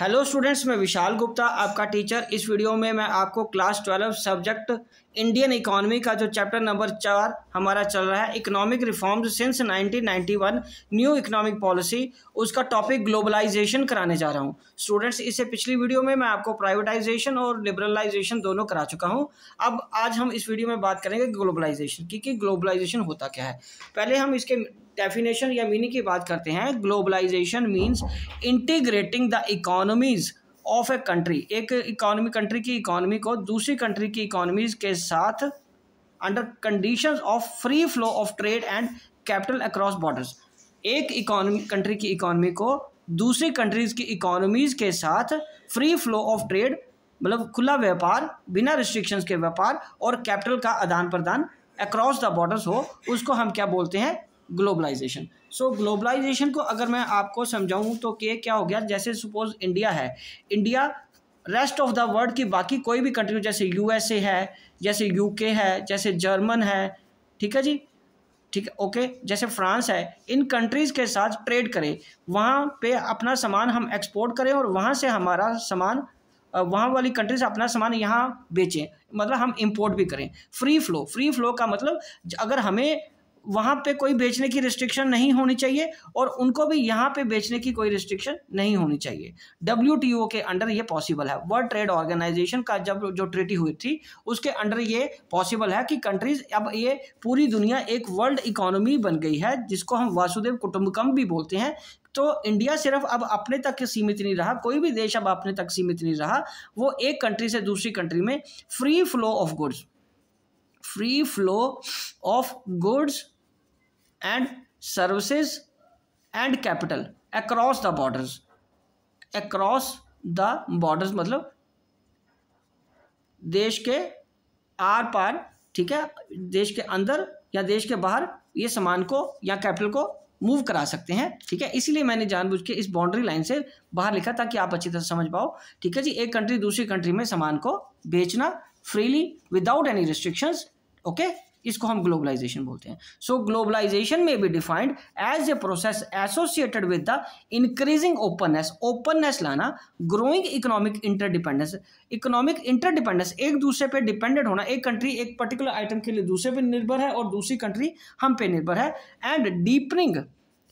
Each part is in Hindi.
हेलो स्टूडेंट्स मैं विशाल गुप्ता आपका टीचर इस वीडियो में मैं आपको class twelve subject Indian economy का जो चैप्टर नंबर चार हमारा चल रहा है economic reforms since 1991 new economic policy उसका टॉपिक ग्लोबलाइजेशन कराने जा रहा हूँ स्टूडेंट्स इसे पिछली वीडियो में मैं आपको प्राइवेटाइजेशन और लिबरलाइजेशन दोनों करा चुका हूँ अब आज हम इस वीडियो में बात करेंगे ग्लोबलाइजेशन की कि ग्लोबलाइजेशन होता क्या है पहले हम इसके डेफिनेशन या मीनिंग की बात करते हैं globalization means integrating the economies of a country एक इकोनॉमी कंट्री की इकोनॉमी को दूसरी कंट्री की इकोनॉमीज के साथ under conditions of free flow of trade and capital across borders एक इकॉनमी कंट्री की इकोनॉमी को दूसरी कंट्रीज की इकोनॉमीज के साथ फ्री फ्लो ऑफ ट्रेड मतलब खुला व्यापार बिना रिस्ट्रिक्शंस के व्यापार और कैपिटल का आदान प्रदान अक्रॉस द बॉर्डर्स हो उसको हम क्या बोलते हैं ग्लोबलाइजेशन सो ग्लोबलाइजेशन को अगर मैं आपको समझाऊं तो के क्या हो गया जैसे सपोज इंडिया है India rest of the world की बाकी कोई भी कंट्री जैसे यूएसए है जैसे यूके है जैसे जर्मन है ठीक है जी ठीक है ओके जैसे फ्रांस है इन कंट्रीज़ के साथ ट्रेड करें वहाँ पे अपना सामान हम एक्सपोर्ट करें और वहाँ से हमारा सामान वहाँ वाली कंट्री से अपना सामान यहाँ बेचें मतलब हम इंपोर्ट भी करें फ्री फ्लो फ्री फ्लो का मतलब अगर हमें वहाँ पे कोई बेचने की रिस्ट्रिक्शन नहीं होनी चाहिए और उनको भी यहाँ पे बेचने की कोई रिस्ट्रिक्शन नहीं होनी चाहिए डब्ल्यू के अंडर ये पॉसिबल है वर्ल्ड ट्रेड ऑर्गेनाइजेशन का जब जो ट्रिटी हुई थी उसके अंडर ये पॉसिबल है कि कंट्रीज अब ये पूरी दुनिया एक वर्ल्ड इकोनॉमी बन गई है जिसको हम वासुदेव कुटुम्बकम भी बोलते हैं तो इंडिया सिर्फ अब अपने तक सीमित नहीं रहा कोई भी देश अब अपने तक सीमित नहीं रहा वो एक कंट्री से दूसरी कंट्री में free flow of goods free flow of goods and services and capital across the borders across the borders मतलब देश के आर पार ठीक है देश के अंदर या देश के बाहर ये सामान को या कैपिटल को मूव करा सकते हैं ठीक है इसीलिए मैंने जानबूझ के इस बाउंड्री लाइन से बाहर लिखा ताकि आप अच्छी तरह समझ पाओ ठीक है जी एक कंट्री दूसरी कंट्री में सामान को बेचना freely without any restrictions okay इसको हम ग्लोबलाइजेशन बोलते हैं सो ग्लोबलाइजेशन में be defined as a process associated with the increasing openness openness लाना growing economic interdependence economic interdependence एक दूसरे पे डिपेंडेंट होना एक कंट्री एक पर्टिकुलर आइटम के लिए दूसरे पे निर्भर है और दूसरी कंट्री हम पे निर्भर है एंड डीपनिंग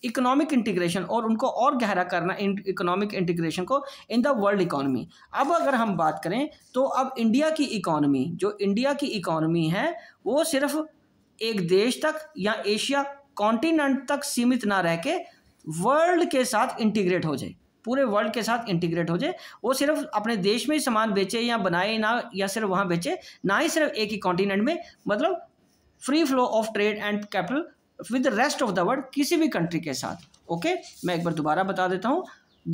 इकोनॉमिक इंटीग्रेशन और उनको और गहरा करना इकोनॉमिक इंटीग्रेशन को इन द वर्ल्ड इकोनॉमी अब अगर हम बात करें तो अब इंडिया की इकोनॉमी जो इंडिया की इकोनॉमी है वो सिर्फ एक देश तक या एशिया कॉन्टिनेंट तक सीमित ना रह के वर्ल्ड के साथ इंटीग्रेट हो जाए पूरे वर्ल्ड के साथ इंटीग्रेट हो जाए वो सिर्फ अपने देश में ही सामान बेचे या बनाए ना या सिर्फ वहाँ बेचे ना ही सिर्फ एक ही कॉन्टिनेंट में मतलब free flow of trade and capital with rest of the world किसी भी कंट्री के साथ ओके okay? मैं एक बार दोबारा बता देता हूँ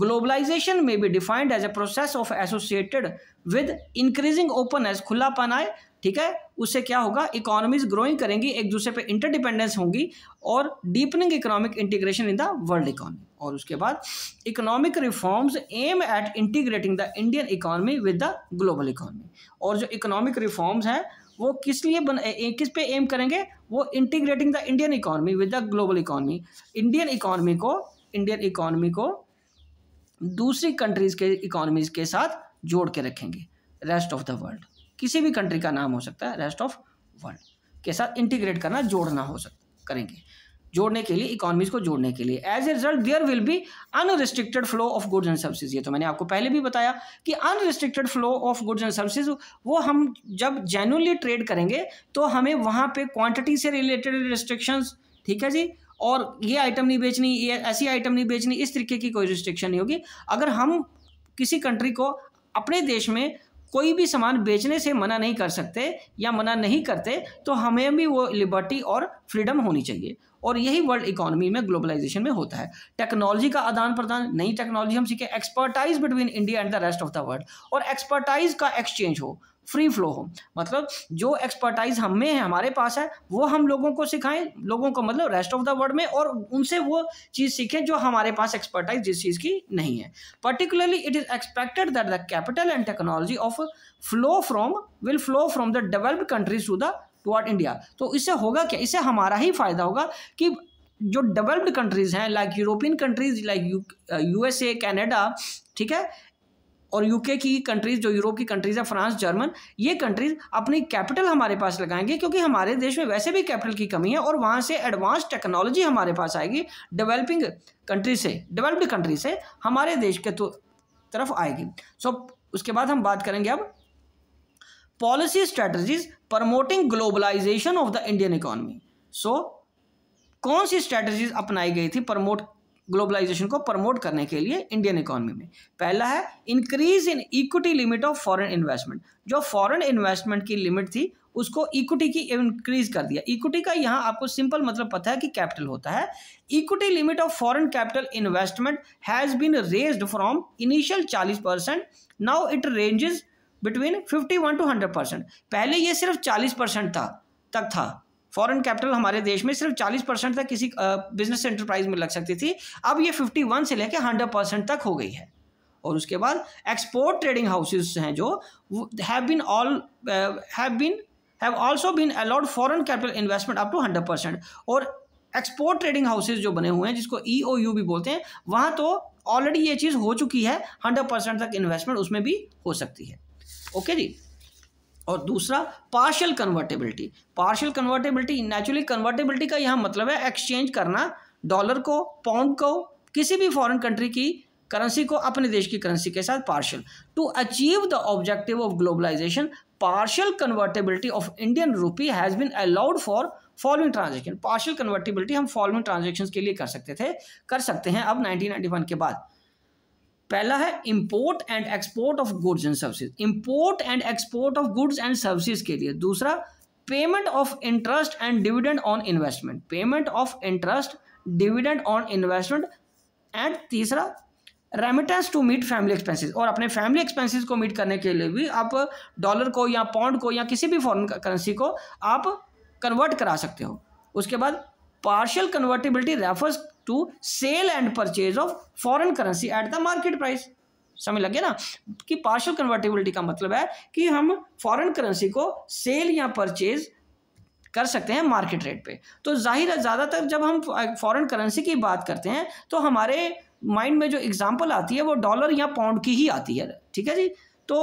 ग्लोबलाइजेशन में be defined as a process of associated with increasing openness खुलापन आए ठीक है उससे क्या होगा इकोनॉमीज ग्रोइंग करेंगी एक दूसरे पे इंटरडिपेंडेंस होंगी और deepening economic integration in the world economy और उसके बाद economic reforms aim at integrating the Indian economy with the global economy और जो इकोनॉमिक रिफॉर्म्स हैं वो किस लिए बन किस पे एम करेंगे वो integrating the Indian economy with the global economy Indian economy को इंडियन इकोनॉमी को दूसरी कंट्रीज़ के इकॉनमीज़ के साथ जोड़ के रखेंगे रेस्ट ऑफ द वर्ल्ड किसी भी कंट्री का नाम हो सकता है रेस्ट ऑफ वर्ल्ड के साथ इंटीग्रेट करना जोड़ना हो सकता करेंगे जोड़ने के लिए इकोनॉमीज को जोड़ने के लिए as a result there will be unrestricted flow of goods and services ये तो मैंने आपको पहले भी बताया कि unrestricted flow of goods and services वो हम जब जेनुअनली ट्रेड करेंगे तो हमें वहाँ पे क्वांटिटी से रिलेटेड रिस्ट्रिक्शंस ठीक है जी और ये आइटम नहीं बेचनी ये ऐसी आइटम नहीं बेचनी इस तरीके की कोई रिस्ट्रिक्शन नहीं होगी अगर हम किसी कंट्री को अपने देश में कोई भी सामान बेचने से मना नहीं कर सकते या मना नहीं करते तो हमें भी वो लिबर्टी और फ्रीडम होनी चाहिए और यही वर्ल्ड इकोनॉमी में ग्लोबलाइजेशन में होता है टेक्नोलॉजी का आदान प्रदान नई टेक्नोलॉजी हम सीखें expertise between India and the rest of the world और एक्सपर्टाइज का एक्सचेंज हो फ्री फ्लो हो मतलब जो एक्सपर्टाइज हम में है हमारे पास है वो हम लोगों को सिखाएं लोगों को मतलब रेस्ट ऑफ द वर्ल्ड में और उनसे वो चीज़ सीखें जो हमारे पास एक्सपर्टाइज जिस चीज़ की नहीं है particularly it is expected that the capital and technology of flow from will flow from the developed countries to the toward India तो इससे होगा क्या इससे हमारा ही फायदा होगा कि जो डेवलप्ड कंट्रीज़ हैं like European countries like U S A Canada ठीक है और यूके की कंट्रीज़ जो यूरोप की कंट्रीज़ है फ्रांस जर्मन ये कंट्रीज़ अपनी कैपिटल हमारे पास लगाएंगे क्योंकि हमारे देश में वैसे भी कैपिटल की कमी है और वहाँ से एडवांस टेक्नोलॉजी हमारे पास आएगी डेवलपिंग कंट्री से डेवलप्ड कंट्री से हमारे देश के तो तरफ आएगी सो so, उसके बाद हम बात करेंगे अब policy strategies promoting globalization of the Indian economy so कौन सी स्ट्रेटजीज अपनाई गई थी प्रमोट ग्लोबलाइजेशन को प्रमोट करने के लिए इंडियन इकोनॉमी में पहला है increase in equity limit of foreign investment जो फॉरेन इन्वेस्टमेंट की लिमिट थी उसको इक्विटी की इंक्रीज कर दिया इक्विटी का यहाँ आपको सिंपल मतलब पता है कि कैपिटल होता है equity limit of foreign capital investment has been raised from initial चालीस percent now it ranges between fifty one to hundred percent पहले ये सिर्फ चालीस परसेंट था तक था फॉरेन कैपिटल हमारे देश में सिर्फ 40 परसेंट तक किसी बिजनेस एंटरप्राइज में लग सकती थी अब ये 51 से लेकर 100 परसेंट तक हो गई है और उसके बाद एक्सपोर्ट ट्रेडिंग हाउसेस हैं जो have been all have been have also been allowed foreign capital investment up to hundred percent और एक्सपोर्ट ट्रेडिंग हाउसेज जो बने हुए हैं जिसको ई ओ यू भी बोलते हैं वहाँ तो ऑलरेडी ये चीज़ हो चुकी है हंड्रेड परसेंट तक इन्वेस्टमेंट उसमें भी हो सकती है ओके जी और दूसरा partial convertibility partial convertibility naturally convertibility का यहाँ मतलब है एक्सचेंज करना डॉलर को पाउंड को किसी भी फॉरेन कंट्री की करेंसी को अपने देश की करेंसी के साथ partial to achieve the objective of globalization partial convertibility of Indian rupee has been allowed for following transaction partial convertibility हम फॉलोइंग ट्रांजेक्शन के लिए कर सकते थे कर सकते हैं अब नाइनटीन के बाद पहला है import and export of goods and services import and export of goods and services के लिए दूसरा payment of interest and dividend on investment payment of interest dividend on investment and तीसरा remittance to meet family expenses और अपने फैमिली एक्सपेंसेस को मीट करने के लिए भी आप डॉलर को या पाउंड को या किसी भी फॉरेन करेंसी को आप कन्वर्ट करा सकते हो उसके बाद partial convertibility refers to sale and purchase of foreign currency at the market price समझ लग गया ना कि पार्शल कन्वर्टेबिलिटी का मतलब है कि हम फॉरेन करेंसी को सेल या परचेज कर सकते हैं मार्केट रेट पे तो जाहिर है ज़्यादातर जब हम फॉरेन करेंसी की बात करते हैं तो हमारे माइंड में जो एग्जांपल आती है वो डॉलर या पाउंड की ही आती है ठीक है जी तो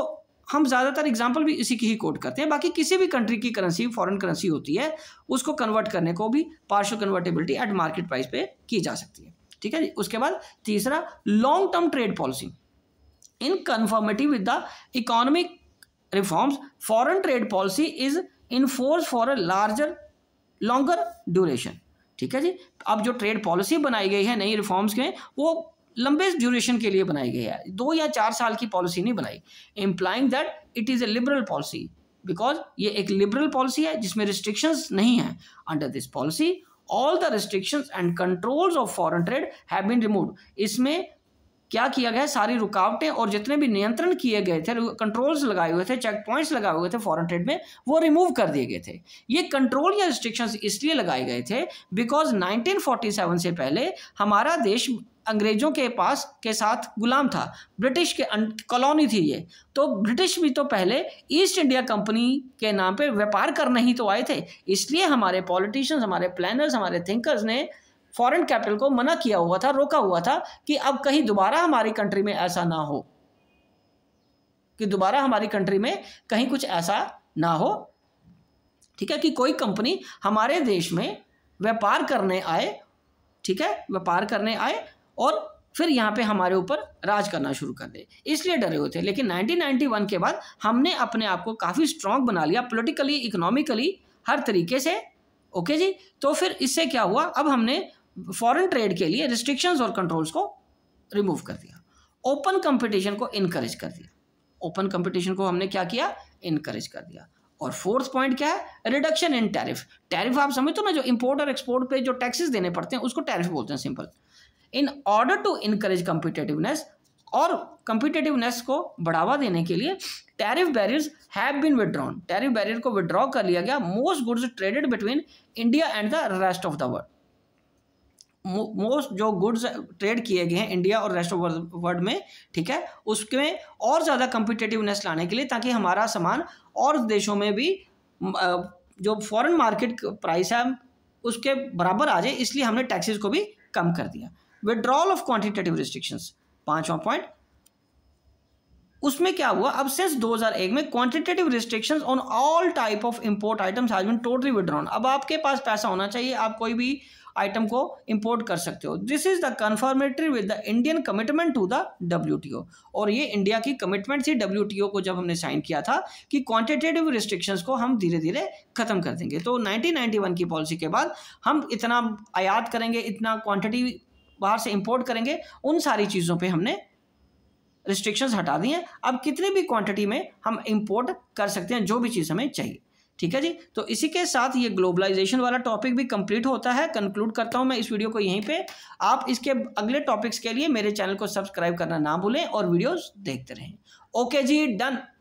हम ज़्यादातर एग्जाम्पल भी इसी की ही कोट करते हैं बाकी किसी भी कंट्री की करेंसी फॉरेन करेंसी होती है उसको कन्वर्ट करने को भी partial convertibility at market price पे की जा सकती है ठीक है जी उसके बाद तीसरा long term trade policy in confirmative with the economic reforms foreign trade policy is enforce for a larger longer duration ठीक है जी अब जो ट्रेड पॉलिसी बनाई गई है नई रिफॉर्म्स के वो लंबे ड्यूरेशन के लिए बनाई गई है दो या चार साल की पॉलिसी नहीं बनाई implying that it is a liberal policy because ये एक लिबरल पॉलिसी है जिसमें रिस्ट्रिक्शंस नहीं हैं under this policy all the restrictions and controls of foreign trade have been remove इसमें क्या किया गया सारी रुकावटें और जितने भी नियंत्रण किए गए थे कंट्रोल्स लगाए हुए थे चेक पॉइंट्स लगाए हुए थे फॉरेन ट्रेड में वो रिमूव कर दिए गए थे ये कंट्रोल या रिस्ट्रिक्शंस इसलिए लगाए गए थे बिकॉज 1947 से पहले हमारा देश अंग्रेज़ों के पास के साथ गुलाम था ब्रिटिश के अं-, कॉलोनी थी ये तो ब्रिटिश भी तो पहले ईस्ट इंडिया कंपनी के नाम पे व्यापार करने ही तो आए थे इसलिए हमारे पॉलिटिशियंस हमारे प्लानर्स हमारे थिंकर्स ने फॉरेन कैपिटल को मना किया हुआ था रोका हुआ था कि अब कहीं दोबारा हमारी कंट्री में ऐसा ना हो कि दोबारा हमारी कंट्री में कहीं कुछ ऐसा ना हो ठीक है कि कोई कंपनी हमारे देश में व्यापार करने आए ठीक है व्यापार करने आए और फिर यहाँ पे हमारे ऊपर राज करना शुरू कर दे इसलिए डरे हुए थे लेकिन 1991 के बाद हमने अपने आप को काफ़ी स्ट्रांग बना लिया पॉलिटिकली इकोनॉमिकली हर तरीके से ओके जी तो फिर इससे क्या हुआ अब हमने फॉरेन ट्रेड के लिए रिस्ट्रिक्शंस और कंट्रोल्स को रिमूव कर दिया ओपन कंपटीशन को इनक्रेज कर दिया ओपन कंपटीशन को हमने क्या किया इनक्रेज कर दिया और फोर्थ पॉइंट क्या है रिडक्शन इन टैरिफ टैरिफ आप समझते हो ना जो इम्पोर्ट और एक्सपोर्ट पे जो टैक्सेस देने पड़ते हैं उसको टैरिफ बोलते हैं simple in order to encourage competitiveness और कम्पिटेटिवनेस को बढ़ावा देने के लिए tariff barriers have been withdrawn tariff barrier को विदड्रॉ कर लिया गया most goods traded between India and the rest of the world most जो गुड्स ट्रेड किए गए हैं इंडिया और रेस्ट ऑफ वर्ल्ड में ठीक है उसमें और ज़्यादा कम्पिटेटिवनेस लाने के लिए ताकि हमारा सामान और देशों में भी जो फॉरेन मार्केट प्राइस है उसके बराबर आ जाए इसलिए हमने टैक्सेस को भी कम कर दिया विड्रॉल ऑफ क्वांटिटेटिव रिस्ट्रिक्शन पांचवा पॉइंट उसमें क्या हुआ अब सिंस 2001 में quantitative restrictions on all type of import items has been totally withdrawn अब आपके पास पैसा होना चाहिए आप कोई भी आइटम को इंपोर्ट कर सकते हो this is the confirmatory with the Indian commitment to the W और ये इंडिया की कमिटमेंट थी डब्ल्यू को जब हमने साइन किया था कि क्वांटिटेटिव रिस्ट्रिक्शंस को हम धीरे धीरे खत्म कर देंगे तो 1991 की पॉलिसी के बाद हम इतना आयात करेंगे इतना क्वांटिटी बाहर से इम्पोर्ट करेंगे उन सारी चीज़ों पर हमने रिस्ट्रिक्शंस हटा दिए हैं अब कितनी भी क्वांटिटी में हम इम्पोर्ट कर सकते हैं जो भी चीज़ हमें चाहिए ठीक है जी तो इसी के साथ ये ग्लोबलाइजेशन वाला टॉपिक भी कंप्लीट होता है कंक्लूड करता हूँ मैं इस वीडियो को यहीं पे आप इसके अगले टॉपिक्स के लिए मेरे चैनल को सब्सक्राइब करना ना भूलें और वीडियोस देखते रहें ओके जी डन